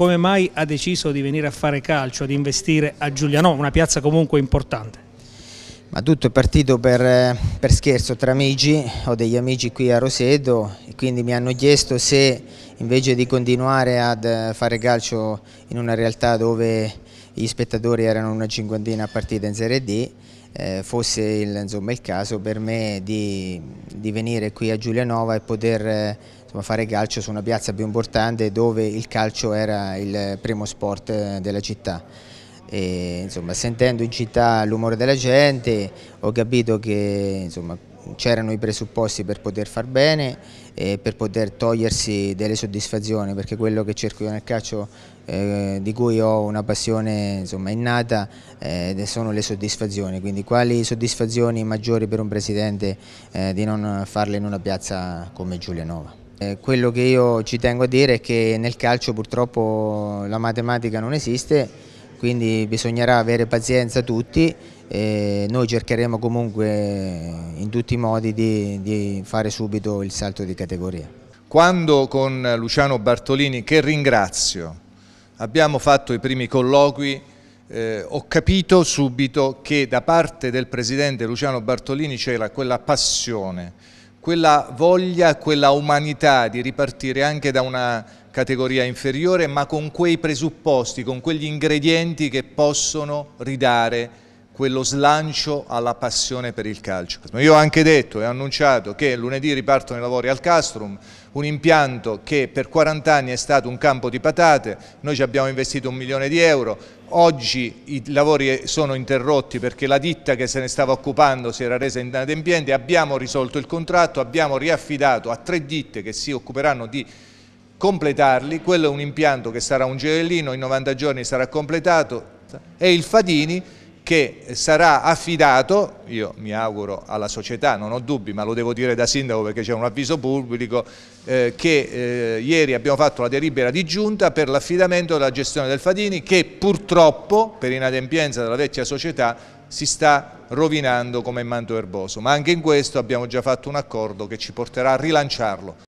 come mai ha deciso di venire a fare calcio, di investire a Giuliano, una piazza comunque importante? Ma tutto è partito per, eh, per, scherzo tra amici, ho degli amici qui a Rosedo e quindi mi hanno chiesto se invece di continuare a eh, fare calcio in una realtà dove gli spettatori erano una cinquantina a partita in Serie D eh, fosse il, insomma, il, caso per me di, di venire qui a Giulianova e poter eh, insomma, certo, fare calcio su una piazza più importante dove il calcio era il primo sport eh, della città. E, insomma, sentendo in città l'umore della gente ho capito che c'erano i presupposti per poter far bene e per poter togliersi delle soddisfazioni perché quello che cerco io nel calcio eh, di cui ho una passione insomma, innata eh, sono le soddisfazioni quindi quali soddisfazioni maggiori per un presidente eh, di non farle in una piazza come Giulianova eh, quello che io ci tengo a dire è che nel calcio purtroppo la matematica non esiste, quindi bisognerà avere pazienza tutti e noi cercheremo comunque in tutti i modi di, di fare subito il salto di categoria. Quando con Luciano Bartolini, che ringrazio, abbiamo fatto i primi colloqui, eh, ho capito subito che da parte del presidente Luciano Bartolini c'era quella passione quella voglia, quella umanità di ripartire anche da una categoria inferiore, ma con quei presupposti, con quegli ingredienti che possono ridare quello slancio alla passione per il calcio. Io ho anche detto e annunciato che lunedì ripartono i lavori al Castrum, un impianto che per 40 anni è stato un campo di patate, noi ci abbiamo investito un milione di euro, oggi i lavori sono interrotti perché la ditta che se ne stava occupando si era resa inadempiente, abbiamo risolto il contratto, abbiamo riaffidato a tre ditte che si occuperanno di completarli, quello è un impianto che sarà un gioiellino, in 90 giorni sarà completato e il Fadini che sarà affidato, io mi auguro alla società, non ho dubbi, ma lo devo dire da sindaco perché c'è un avviso pubblico, eh, che eh, ieri abbiamo fatto la delibera di giunta per l'affidamento della gestione del Fadini che purtroppo per inadempienza della vecchia società si sta rovinando come manto erboso, ma anche in questo abbiamo già fatto un accordo che ci porterà a rilanciarlo.